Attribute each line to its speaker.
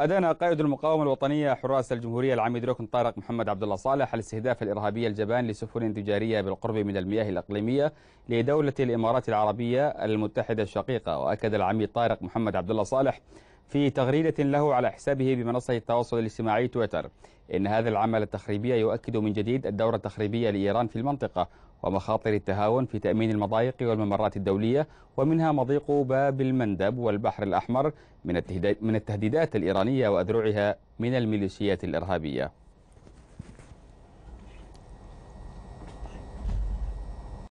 Speaker 1: أدان قائد المقاومة الوطنية حراس الجمهورية العميد ركن طارق محمد عبد الله صالح الاستهداف الإرهابي الجبان لسفن تجارية بالقرب من المياه الإقليمية لدولة الإمارات العربية المتحدة الشقيقة وأكد العميد طارق محمد عبد الله صالح في تغريدة له على حسابه بمنصة التواصل الاجتماعي تويتر إن هذا العمل التخريبي يؤكد من جديد الدورة التخريبية لإيران في المنطقة ومخاطر التهاون في تأمين المضايق والممرات الدولية ومنها مضيق باب المندب والبحر الأحمر من التهديدات الإيرانية وأذرعها من الميليشيات الإرهابية